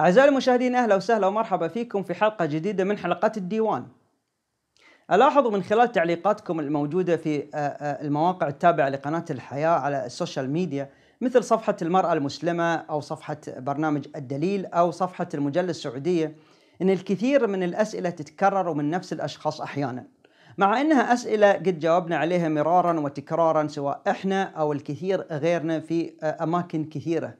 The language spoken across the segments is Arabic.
أعزائي المشاهدين أهلا وسهلا ومرحبا فيكم في حلقة جديدة من حلقات الديوان ألاحظ من خلال تعليقاتكم الموجودة في آه، آه، المواقع التابعة لقناة الحياة على السوشيال ميديا مثل صفحة المرأة المسلمة أو صفحة برنامج الدليل أو صفحة المجلة السعودية أن الكثير من الأسئلة تتكرر من نفس الأشخاص أحيانا مع أنها أسئلة قد جاوبنا عليها مرارا وتكرارا سواء إحنا أو الكثير غيرنا في آه، أماكن كثيرة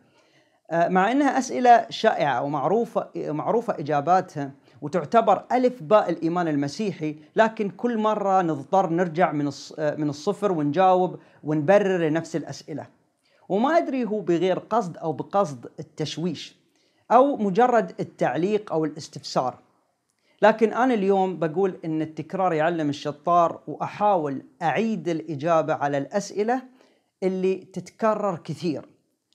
آه، مع انها اسئله شائعه ومعروفه معروفه اجاباتها وتعتبر الف باء الايمان المسيحي لكن كل مره نضطر نرجع من آه، من الصفر ونجاوب ونبرر لنفس الاسئله وما ادري هو بغير قصد او بقصد التشويش او مجرد التعليق او الاستفسار لكن انا اليوم بقول ان التكرار يعلم الشطار واحاول اعيد الاجابه على الاسئله اللي تتكرر كثير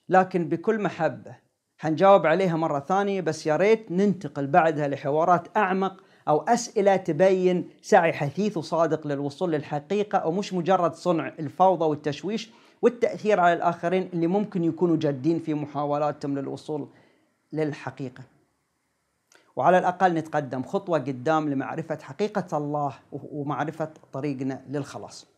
لكن بكل محبة حنجاوب عليها مرة ثانية بس يا ريت ننتقل بعدها لحوارات أعمق أو أسئلة تبين سعي حثيث وصادق للوصول للحقيقة ومش مجرد صنع الفوضى والتشويش والتأثير على الآخرين اللي ممكن يكونوا جادين في محاولاتهم للوصول للحقيقة وعلى الأقل نتقدم خطوة قدام لمعرفة حقيقة الله ومعرفة طريقنا للخلاص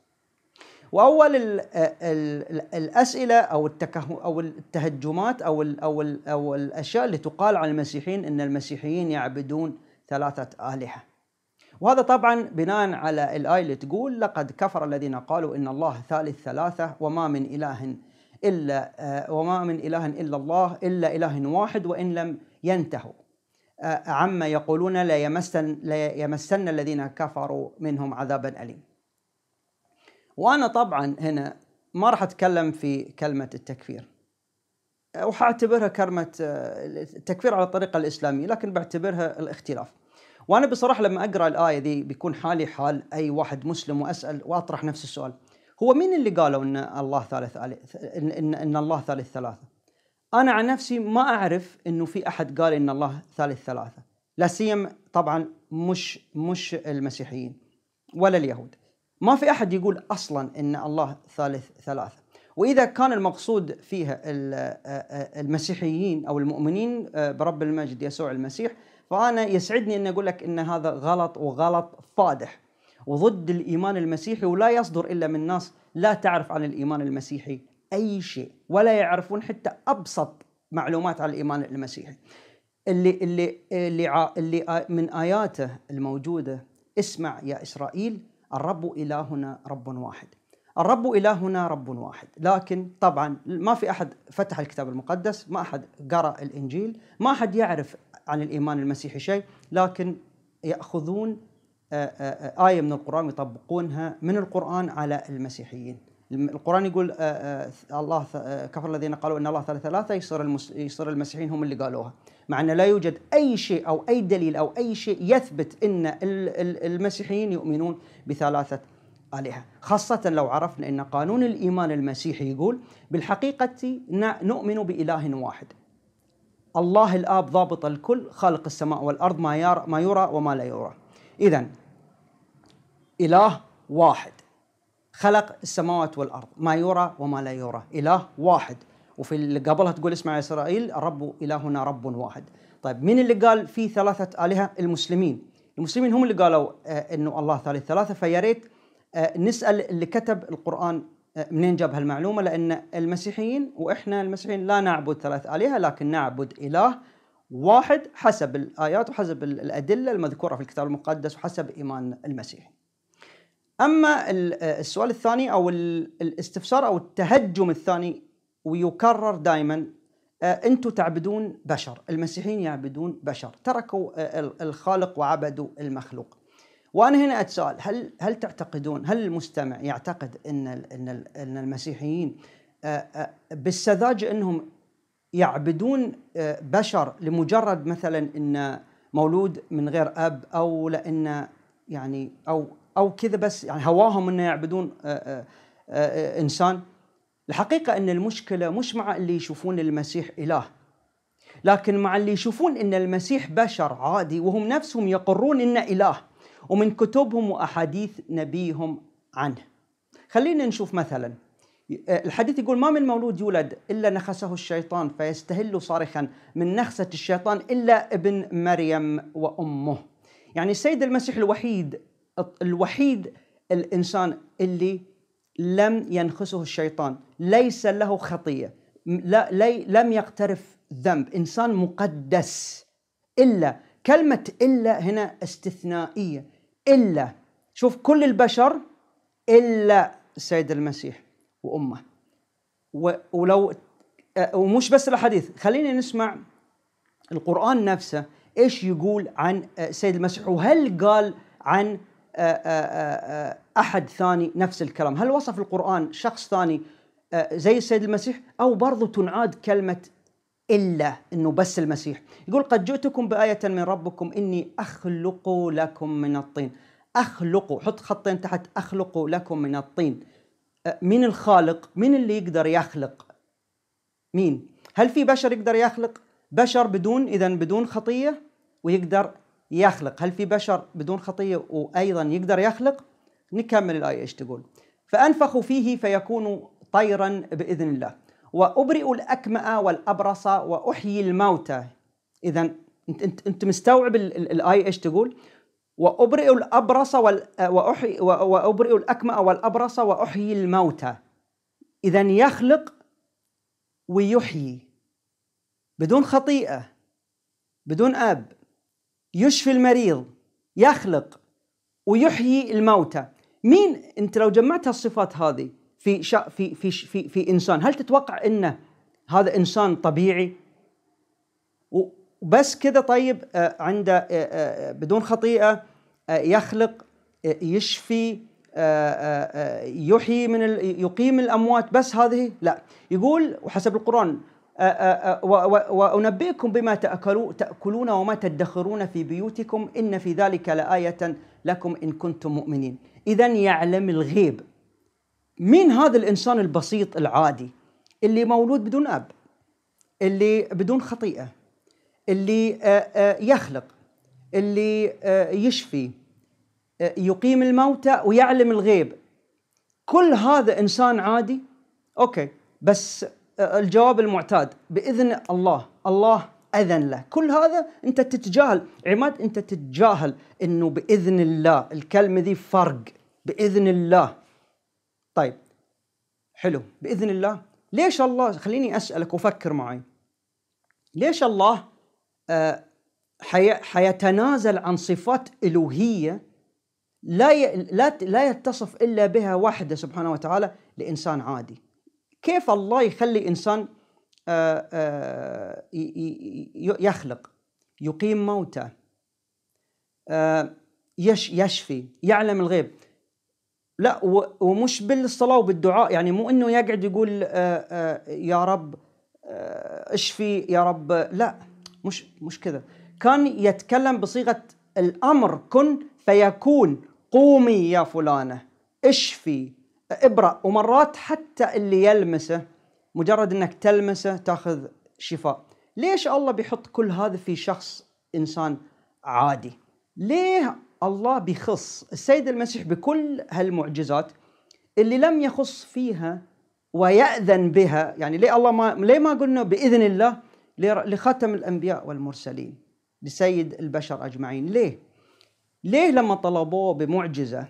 واول آه، الـ الـ الاسئله او التكه او التهجمات او الـ او الـ او الاشياء اللي تقال عن المسيحيين ان المسيحيين يعبدون ثلاثه الهه. وهذا طبعا بناء على الايه اللي تقول لقد كفر الذين قالوا ان الله ثالث ثلاثه وما من اله الا آه، وما من اله الا الله الا اله واحد وان لم ينتهوا آه، عما يقولون ليمسن ليمسن الذين كفروا منهم عذابا اليم. وانا طبعا هنا ما راح اتكلم في كلمه التكفير وحاعتبرها كلمه التكفير على الطريقه الاسلاميه لكن بعتبرها الاختلاف وانا بصراحه لما اقرا الايه دي بيكون حالي حال اي واحد مسلم واسال واطرح نفس السؤال هو مين اللي قالوا ان الله ثالث ان ان الله ثالث ثلاثه انا عن نفسي ما اعرف انه في احد قال ان الله ثالث ثلاثه لا سيما طبعا مش مش المسيحيين ولا اليهود ما في احد يقول اصلا ان الله ثالث ثلاثه واذا كان المقصود فيها آه، آه، المسيحيين او المؤمنين آه، برب المجد يسوع المسيح فانا يسعدني ان اقول لك ان هذا غلط وغلط فادح وضد الايمان المسيحي ولا يصدر الا من ناس لا تعرف عن الايمان المسيحي اي شيء ولا يعرفون حتى ابسط معلومات عن الايمان المسيحي. اللي اللي اللي, اللي من اياته الموجوده اسمع يا اسرائيل الرب إلهنا رب واحد الرب إلهنا رب واحد لكن طبعا ما في أحد فتح الكتاب المقدس ما أحد قرأ الإنجيل ما أحد يعرف عن الإيمان المسيحي شيء لكن يأخذون آه، آه، آية من القرآن ويطبقونها من القرآن على المسيحيين القرآن يقول آه، الله كفر الذين قالوا أن الله ثلاثة ثلاثة يصير يصير المسيحيين هم اللي قالوها مع أن لا يوجد أي شيء أو أي دليل أو أي شيء يثبت أن المسيحيين يؤمنون بثلاثة آلهة خاصة لو عرفنا أن قانون الإيمان المسيحي يقول بالحقيقة نؤمن بإله واحد الله الآب ضابط الكل خالق السماء والأرض ما يرى, ما يرى وما لا يرى إذا إله واحد خلق السماوات والأرض ما يرى وما لا يرى إله واحد وفي اللي قبلها تقول اسمع يا اسرائيل الرب الهنا رب واحد طيب مين اللي قال في ثلاثه الهه المسلمين المسلمين هم اللي قالوا آه، انه الله ثالث ثلاثه فيا ريت آه، نسال اللي كتب القران آه، منين جاب هالمعلومه لان المسيحيين واحنا المسيحيين لا نعبد ثلاث الهه لكن نعبد اله واحد حسب الايات وحسب الادله المذكوره في الكتاب المقدس وحسب ايمان المسيح اما السؤال الثاني او الاستفسار او التهجم الثاني ويكرر دائما انتم آه، تعبدون بشر المسيحيين يعبدون بشر تركوا آه، الخالق وعبدوا المخلوق وانا هنا اتساءل هل هل تعتقدون هل المستمع يعتقد ان ان ان المسيحيين آه، بالسذاجه انهم يعبدون بشر لمجرد مثلا ان مولود من غير اب او لان يعني او او كذا بس يعني هواهم انه يعبدون انسان الحقيقة أن المشكلة مش مع اللي يشوفون المسيح إله لكن مع اللي يشوفون أن المسيح بشر عادي وهم نفسهم يقرون أنه إله ومن كتبهم وأحاديث نبيهم عنه خلينا نشوف مثلا الحديث يقول ما من مولود يولد إلا نخسه الشيطان فيستهل صارخا من نخسة الشيطان إلا ابن مريم وأمه يعني السيد المسيح الوحيد الوحيد الإنسان اللي لم ينخسه الشيطان ليس له خطية لا لي لم يقترف ذنب إنسان مقدس إلا كلمة إلا هنا استثنائية إلا شوف كل البشر إلا السيد المسيح وأمه ولو أه، ومش بس الحديث خلينا نسمع القرآن نفسه إيش يقول عن السيد أه، المسيح وهل قال عن آه، آه، آه، احد ثاني نفس الكلام هل وصف القران شخص ثاني زي السيد المسيح او برضو تنعاد كلمه الا انه بس المسيح يقول قد جئتكم بايه من ربكم اني اخلق لكم من الطين اخلق حط خطين تحت اخلق لكم من الطين مين الخالق مين اللي يقدر يخلق مين هل في بشر يقدر يخلق بشر بدون اذا بدون خطيه ويقدر يخلق هل في بشر بدون خطية وأيضا يقدر يخلق نكمل الآية إيش تقول فأنفخوا فيه فيكون طيرا بإذن الله وأبرئ الأكمأ والأبرص وأحيي الموتى إذا أنت, أنت, أنت مستوعب الآية إيش تقول وأبرئ الأبرص وأحيي وأبرئ الأكمأ والأبرص وأحيي الموتى إذا يخلق ويحيي بدون خطيئة بدون أب يشفي المريض يخلق ويحيي الموتى مين انت لو جمعت الصفات هذه في شا في في في, في انسان هل تتوقع انه هذا انسان طبيعي وبس كذا طيب آه، عنده آه، آه، بدون خطيئه يخلق يشفي يحيي من يقيم الاموات بس هذه لا يقول وحسب القران وأنبئكم بما تأكلون وما تدخرون في بيوتكم إن في ذلك لآية لكم إن كنتم مؤمنين إذا يعلم الغيب مين هذا الإنسان البسيط العادي اللي مولود بدون أب اللي بدون خطيئة اللي يخلق اللي يشفي يقيم الموتى ويعلم الغيب كل هذا إنسان عادي أوكي بس الجواب المعتاد باذن الله الله اذن له كل هذا انت تتجاهل عماد انت تتجاهل انه باذن الله الكلمه ذي فرق باذن الله طيب حلو باذن الله ليش الله خليني اسالك وفكر معي ليش الله آه، حيتنازل عن صفات الوهيه لا لا لا يتصف الا بها وحده سبحانه وتعالى لانسان عادي كيف الله يخلي إنسان آه، آه، يخلق يقيم موتى آه، يشفي يعلم الغيب لا ومش بالصلاة وبالدعاء يعني مو إنه يقعد يقول يا رب اشفي يا رب لا مش مش كذا كان يتكلم بصيغة الأمر كن فيكون قومي يا فلانة اشفي ابرأ ومرات حتى اللي يلمسه مجرد انك تلمسه تاخذ شفاء ليش الله بيحط كل هذا في شخص انسان عادي ليه الله بيخص السيد المسيح بكل هالمعجزات اللي لم يخص فيها ويأذن بها يعني ليه الله ما ليه ما قلنا بإذن الله لختم الأنبياء والمرسلين لسيد البشر أجمعين ليه ليه لما طلبوه بمعجزة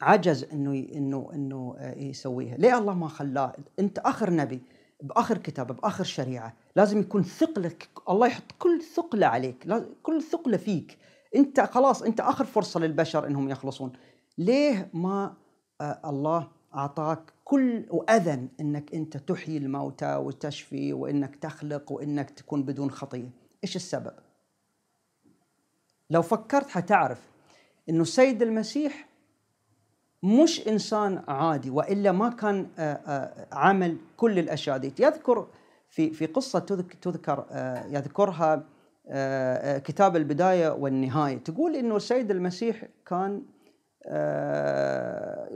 عجز انه انه انه آه، يسويها، ليه الله ما خلاه؟ انت اخر نبي باخر كتاب باخر شريعه، لازم يكون ثقلك الله يحط كل ثقله عليك، كل ثقله فيك، انت خلاص انت اخر فرصه للبشر انهم يخلصون، ليه ما آه، الله اعطاك كل واذن انك انت تحيي الموتى وتشفي وانك تخلق وانك تكون بدون خطيه، ايش السبب؟ لو فكرت حتعرف انه السيد المسيح مش انسان عادي والا ما كان آه، آه، عمل كل الاشياء دي يذكر في في قصه تذكر آه، يذكرها كتاب البدايه والنهايه تقول انه السيد المسيح كان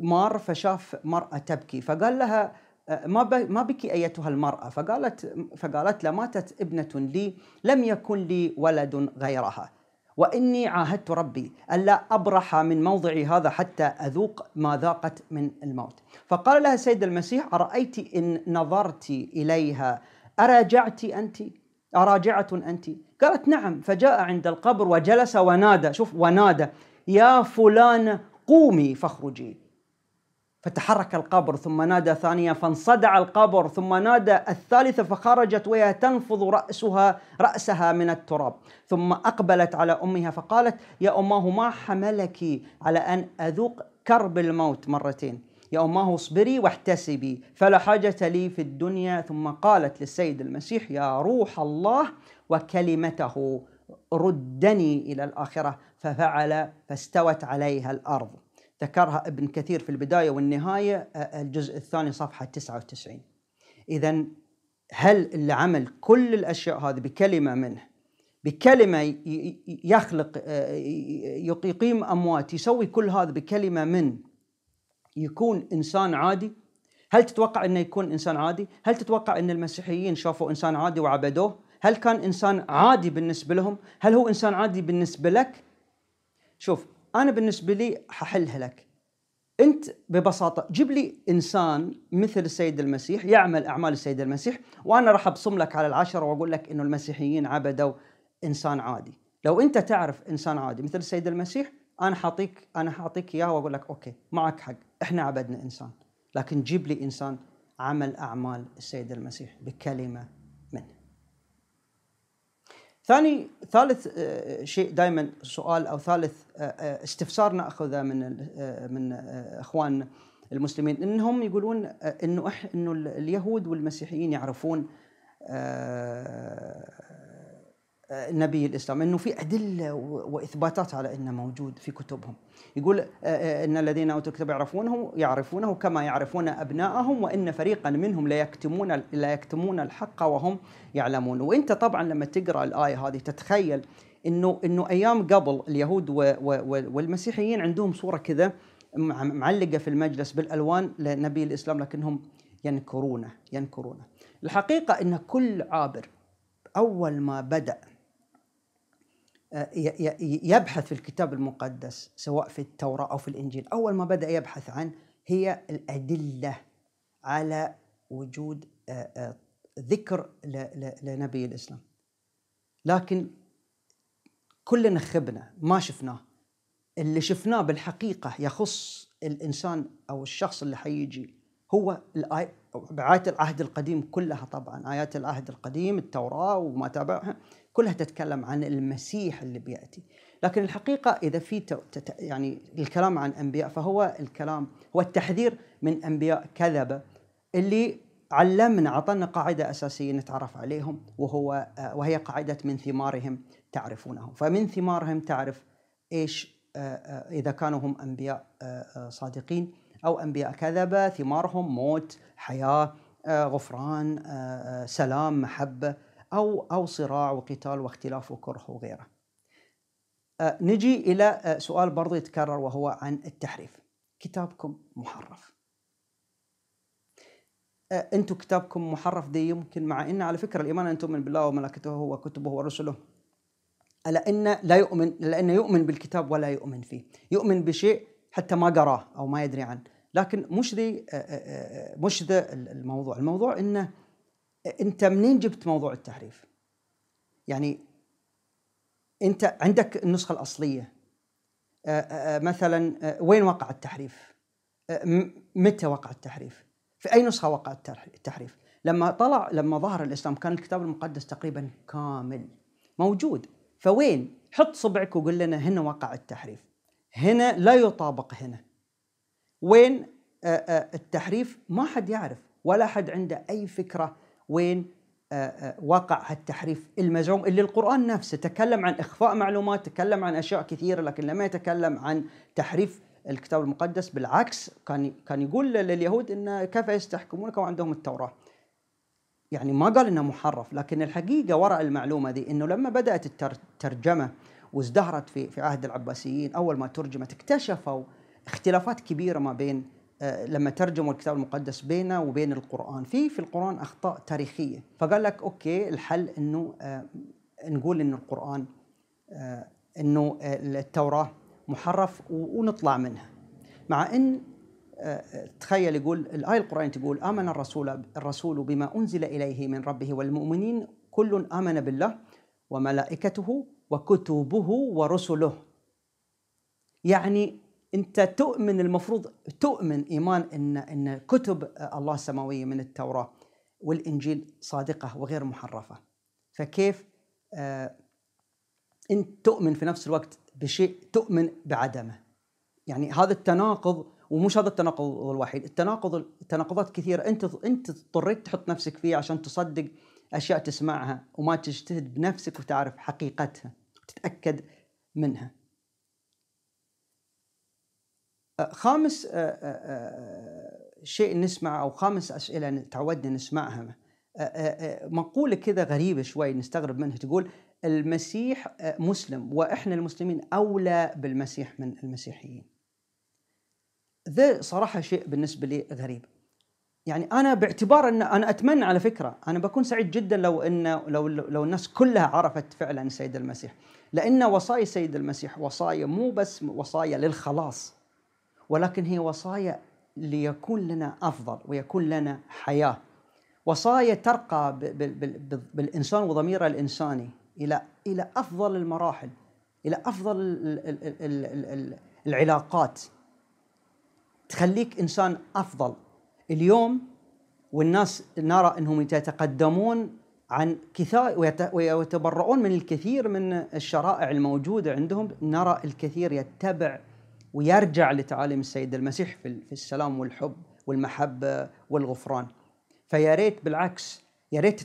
مار فشاف مراه تبكي فقال لها ما ما بك ايتها المراه فقالت فقالت لماتت ابنه لي لم يكن لي ولد غيرها واني عاهدت ربي الا ابرح من موضعي هذا حتى اذوق ما ذاقت من الموت. فقال لها السيد المسيح: ارايت ان نظرت اليها اراجعت انت؟ اراجعه انت؟ قالت نعم فجاء عند القبر وجلس ونادى، شوف ونادى: يا فلان قومي فاخرجي. فتحرك القبر ثم نادى ثانية فانصدع القبر ثم نادى الثالثة فخرجت وهي تنفض رأسها رأسها من التراب ثم أقبلت على أمها فقالت يا أماه ما حملك على أن أذوق كرب الموت مرتين يا أماه اصبري واحتسبي فلا حاجة لي في الدنيا ثم قالت للسيد المسيح يا روح الله وكلمته ردني إلى الآخرة ففعل فاستوت عليها الأرض ذكرها ابن كثير في البداية والنهاية الجزء الثاني صفحة 99 إذا هل اللي عمل كل الأشياء هذه بكلمة منه بكلمة يخلق يقيم أموات يسوي كل هذا بكلمة من يكون إنسان عادي هل تتوقع أنه يكون إنسان عادي؟ هل تتوقع أن المسيحيين شافوا إنسان عادي وعبدوه؟ هل كان إنسان عادي بالنسبة لهم؟ هل هو إنسان عادي بالنسبة لك؟ شوف انا بالنسبه لي ححلها لك انت ببساطه جيب لي انسان مثل السيد المسيح يعمل اعمال السيد المسيح وانا راح ابصم لك على العشره واقول لك انه المسيحيين عبدوا انسان عادي لو انت تعرف انسان عادي مثل السيد المسيح انا حاعطيك انا حاعطيك اياه واقول لك اوكي معك حق احنا عبدنا انسان لكن جيب لي انسان عمل اعمال السيد المسيح بكلمه ثاني ثالث آه، آه، شيء دائما سؤال او ثالث آه، استفسار ناخذه من من اخواننا المسلمين انهم يقولون انه انه اليهود والمسيحيين يعرفون نبي الاسلام انه في ادله واثباتات على انه موجود في كتبهم يقول آه، آه، ان الذين اوتوا الكتاب يعرفونه يعرفونه كما يعرفون ابنائهم وان فريقا منهم لا يكتمون لا يكتمون الحق وهم يعلمون وانت طبعا لما تقرا الايه هذه تتخيل انه انه ايام قبل اليهود والمسيحيين عندهم صوره كذا معلقه في المجلس بالالوان لنبي الاسلام لكنهم ينكرونه ينكرونه الحقيقه ان كل عابر اول ما بدا يبحث في الكتاب المقدس سواء في التوراة أو في الإنجيل أول ما بدأ يبحث عن هي الأدلة على وجود ذكر لنبي الإسلام لكن كلنا خبنا ما شفناه اللي شفناه بالحقيقة يخص الإنسان أو الشخص اللي حيجي هو بآيات العهد القديم كلها طبعا آيات العهد القديم التوراة وما تابعها كلها تتكلم عن المسيح اللي بياتي لكن الحقيقه اذا في يعني الكلام عن انبياء فهو الكلام هو التحذير من انبياء كذبه اللي علمنا اعطانا قاعده اساسيه نتعرف عليهم وهو آه، وهي قاعده من ثمارهم تعرفونهم فمن ثمارهم تعرف ايش آه، آه، اذا كانوا هم انبياء صادقين او انبياء كذبه ثمارهم موت حياه غفران سلام محبه أو أو صراع وقتال واختلاف وكره وغيره. أه، نجي إلى أه، سؤال برضه يتكرر وهو عن التحريف. كتابكم محرف. أه، أنتم كتابكم محرف دي يمكن مع أن على فكرة الإيمان أن تؤمن بالله وملائكته وكتبه ورسله على أن لا يؤمن لأن يؤمن بالكتاب ولا يؤمن فيه يؤمن بشيء حتى ما قراه أو ما يدري عنه لكن مش ذي مش ذا الموضوع الموضوع أنه انت منين جبت موضوع التحريف؟ يعني انت عندك النسخه الاصليه آه، آه، آه، مثلا وين وقع التحريف؟ متى وقع التحريف؟ في اي نسخه وقع التحريف؟ لما طلع لما ظهر الاسلام كان الكتاب المقدس تقريبا كامل موجود فوين؟ حط صبعك وقول لنا هنا وقع التحريف هنا لا يطابق هنا وين التحريف ما حد يعرف ولا حد عنده اي فكره وين آه، آه، وقع هالتحريف المزعوم اللي القرآن نفسه تكلم عن إخفاء معلومات تكلم عن أشياء كثيرة لكن لما يتكلم عن تحريف الكتاب المقدس بالعكس كان كان يقول لليهود ان كيف يستحكمونك وعندهم التوراه. يعني ما قال انه محرف لكن الحقيقه وراء المعلومه دي انه لما بدات الترجمه وازدهرت في في عهد العباسيين اول ما ترجمت اكتشفوا اختلافات كبيره ما بين لما ترجموا الكتاب المقدس بينه وبين القرآن في في القرآن أخطاء تاريخية فقال لك أوكي الحل أنه آه، نقول أن القرآن آه، أنه آه، التوراة محرف ونطلع منها مع أن تخيل يقول الآية القرآن تقول آمن الرسول الرسول بما أنزل إليه من ربه والمؤمنين كل آمن بالله وملائكته وكتبه ورسله يعني انت تؤمن المفروض تؤمن ايمان ان ان كتب الله السماويه من التوراه والانجيل صادقه وغير محرفه فكيف آه انت تؤمن في نفس الوقت بشيء تؤمن بعدمه يعني هذا التناقض ومش هذا التناقض الوحيد التناقض التناقضات كثيره انت انت اضطريت تحط نفسك فيه عشان تصدق اشياء تسمعها وما تجتهد بنفسك وتعرف حقيقتها تتاكد منها خامس آه، آه، آه، شيء نسمع أو خامس أسئلة تعودنا نسمعها مقولة كذا غريبة شوي نستغرب منها تقول المسيح مسلم وإحنا المسلمين أولى بالمسيح من المسيحيين ذا صراحة شيء بالنسبة لي غريب يعني أنا باعتبار أن أنا أتمنى على فكرة أنا بكون سعيد جدا لو أن لو لو الناس كلها عرفت فعلا السيد المسيح لأن وصايا السيد المسيح وصايا مو بس وصايا للخلاص ولكن هي وصايا ليكون لنا افضل ويكون لنا حياه وصايا ترقى بالانسان وضميره الانساني الى الى افضل المراحل الى افضل العلاقات تخليك انسان افضل اليوم والناس نرى انهم يتقدمون عن كثير ويتبرؤون من الكثير من الشرائع الموجوده عندهم نرى الكثير يتبع ويرجع لتعاليم السيد المسيح في السلام والحب والمحبة والغفران فيا ريت بالعكس يا ريت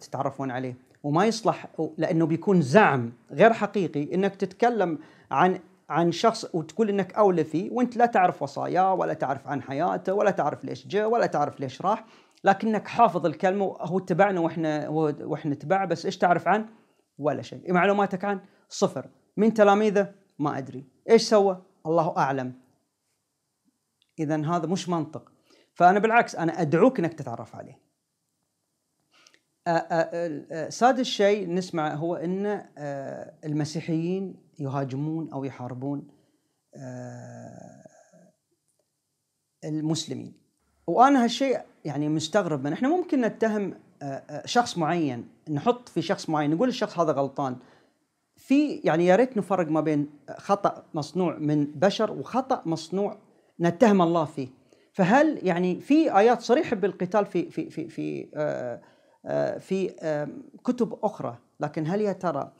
تتعرفون عليه وما يصلح لأنه بيكون زعم غير حقيقي أنك تتكلم عن عن شخص وتقول انك اولى فيه وانت لا تعرف وصاياه ولا تعرف عن حياته ولا تعرف ليش جاء ولا تعرف ليش راح لكنك حافظ الكلمه هو اتبعنا واحنا واحنا اتبع بس ايش تعرف عنه؟ ولا شيء، معلوماتك عنه صفر، من تلاميذه؟ ما ادري، ايش سوى؟ الله اعلم اذا هذا مش منطق فانا بالعكس انا ادعوك انك تتعرف عليه سادس شيء نسمع هو ان المسيحيين يهاجمون او يحاربون المسلمين وانا هالشيء يعني مستغرب من احنا ممكن نتهم شخص معين نحط في شخص معين نقول الشخص هذا غلطان في يعني يا ريت نفرق ما بين خطا مصنوع من بشر وخطا مصنوع نتهم الله فيه فهل يعني في ايات صريحه بالقتال في في في في آه، آه، في كتب اخرى لكن هل يا ترى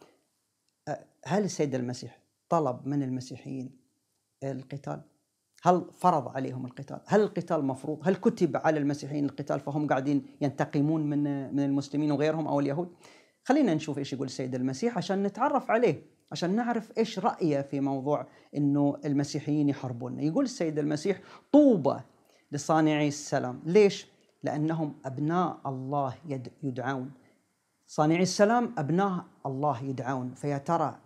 آه، هل السيد المسيح طلب من المسيحيين القتال؟ هل فرض عليهم القتال؟ هل القتال مفروض؟ هل كتب على المسيحيين القتال فهم قاعدين ينتقمون من من المسلمين وغيرهم او اليهود؟ خلينا نشوف ايش يقول السيد المسيح عشان نتعرف عليه عشان نعرف ايش رايه في موضوع انه المسيحيين يحاربوننا يقول السيد المسيح طوبى لصانعي السلام ليش لانهم ابناء الله يدعون صانعي السلام ابناء الله يدعون فيا ترى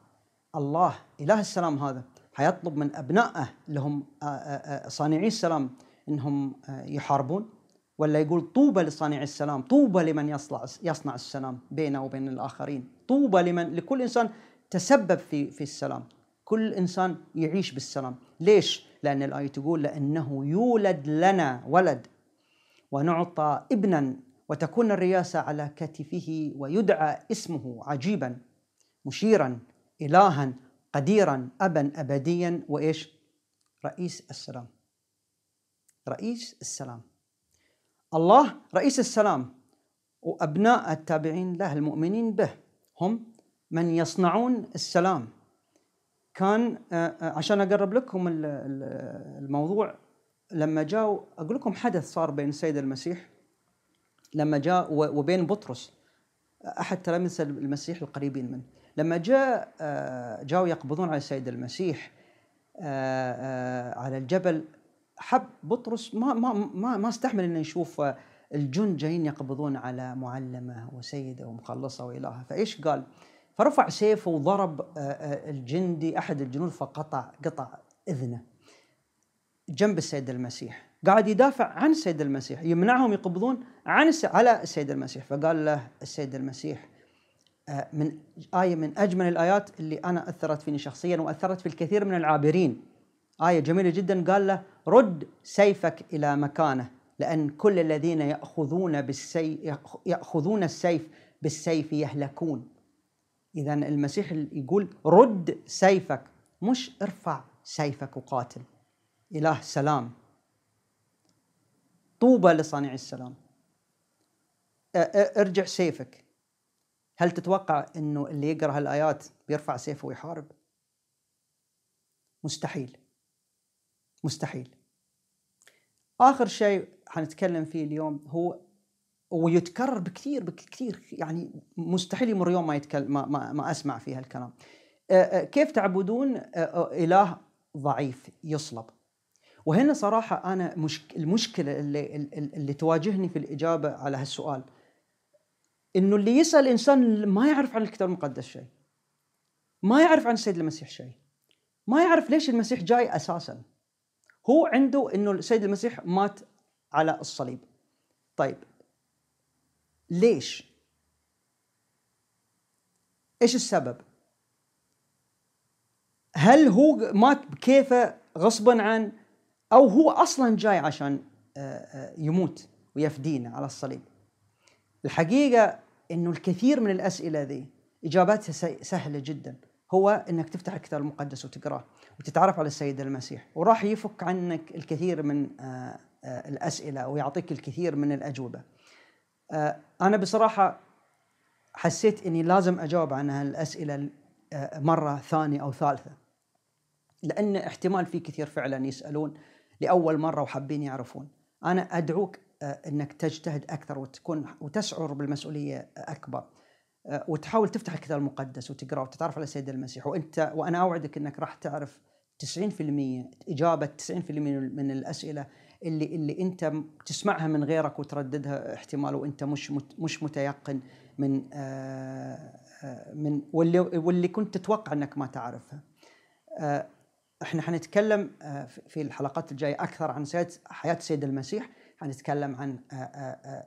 الله اله السلام هذا حيطلب من ابنائه اللي هم صانعي السلام انهم يحاربون ولا يقول طوبى لصانع السلام طوبى لمن يصنع يصنع السلام بينه وبين الاخرين طوبى لمن لكل انسان تسبب في في السلام كل انسان يعيش بالسلام ليش لان الايه تقول لانه يولد لنا ولد ونعطى ابنا وتكون الرياسه على كتفه ويدعى اسمه عجيبا مشيرا الها قديرا ابا ابديا وايش رئيس السلام رئيس السلام الله رئيس السلام وأبناء التابعين له المؤمنين به هم من يصنعون السلام كان آه، آه، عشان أقرب لكم الموضوع لما جاء أقول لكم حدث صار بين السيد المسيح لما جاء وبين بطرس أحد تلامذة المسيح القريبين منه لما جاء آه، جاءوا يقبضون على السيد المسيح على الجبل حب بطرس ما ما ما, ما استحمل انه يشوف الجند جايين يقبضون على معلمه وسيده ومخلصه والهه فايش قال؟ فرفع سيفه وضرب آه، آه، الجندي احد الجنود فقطع قطع اذنه جنب السيد المسيح قاعد يدافع عن السيد المسيح يمنعهم يقبضون عن على السيد المسيح فقال له السيد المسيح آه، من آية من أجمل الآيات اللي أنا أثرت فيني شخصيا وأثرت في الكثير من العابرين آية جميلة جدا قال له رد سيفك إلى مكانه لأن كل الذين يأخذون بالسي يأخذون السيف بالسيف يهلكون إذا المسيح يقول رد سيفك مش ارفع سيفك وقاتل إله سلام طوبى لصانع السلام ارجع سيفك هل تتوقع انه اللي يقرا هالايات بيرفع سيفه ويحارب؟ مستحيل مستحيل اخر شيء حنتكلم فيه اليوم هو ويتكرر بكثير بكثير يعني مستحيل يمر يوم ما يتكلم ما, ما, ما اسمع فيه هالكلام أه، أه، كيف تعبدون أه، اله ضعيف يصلب وهنا صراحه انا المشكله اللي اللي تواجهني في الاجابه على هالسؤال انه اللي يسال إنسان ما يعرف عن الكتاب المقدس شيء ما يعرف عن السيد المسيح شيء ما يعرف ليش المسيح جاي اساسا هو عنده انه السيد المسيح مات على الصليب طيب ليش ايش السبب هل هو مات بكيفه غصبا عن او هو اصلا جاي عشان آه، آه، يموت ويفدينا على الصليب الحقيقه انه الكثير من الاسئله ذي اجاباتها سهله جدا هو انك تفتح الكتاب المقدس وتقراه وتتعرف على السيد المسيح وراح يفك عنك الكثير من آه، آه، الاسئله ويعطيك الكثير من الاجوبه. آه، انا بصراحه حسيت اني لازم اجاوب عن هالاسئله مره ثانيه او ثالثه. لان احتمال في كثير فعلا يسالون لاول مره وحابين يعرفون. انا ادعوك انك تجتهد اكثر وتكون وتشعر بالمسؤوليه اكبر. آه، وتحاول تفتح الكتاب المقدس وتقراه وتتعرف على السيد المسيح وانت وانا اوعدك انك راح تعرف 90% اجابه 90% من الاسئله اللي اللي انت تسمعها من غيرك وترددها احتمال وانت مش مش متيقن من آه، آه، من واللي واللي كنت تتوقع انك ما تعرفها. احنا حنتكلم في الحلقات الجايه اكثر عن حياه السيد المسيح، حنتكلم عن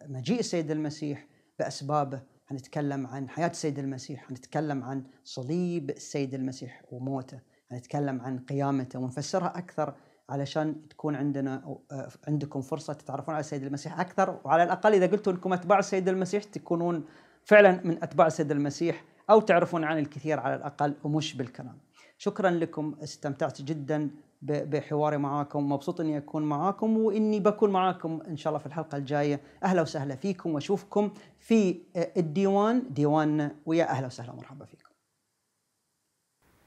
مجيء السيد المسيح باسبابه حنتكلم عن حياة السيد المسيح حنتكلم عن صليب السيد المسيح وموته حنتكلم عن قيامته ونفسرها أكثر علشان تكون عندنا آه، عندكم فرصة تتعرفون على السيد المسيح أكثر وعلى الأقل إذا قلتوا أنكم أتباع السيد المسيح تكونون فعلا من أتباع السيد المسيح أو تعرفون عن الكثير على الأقل ومش بالكلام شكرا لكم استمتعت جدا بحواري معاكم مبسوط اني اكون معاكم واني بكون معاكم ان شاء الله في الحلقه الجايه اهلا وسهلا فيكم واشوفكم في آه، الديوان ديواننا ويا اهلا وسهلا ومرحبا فيكم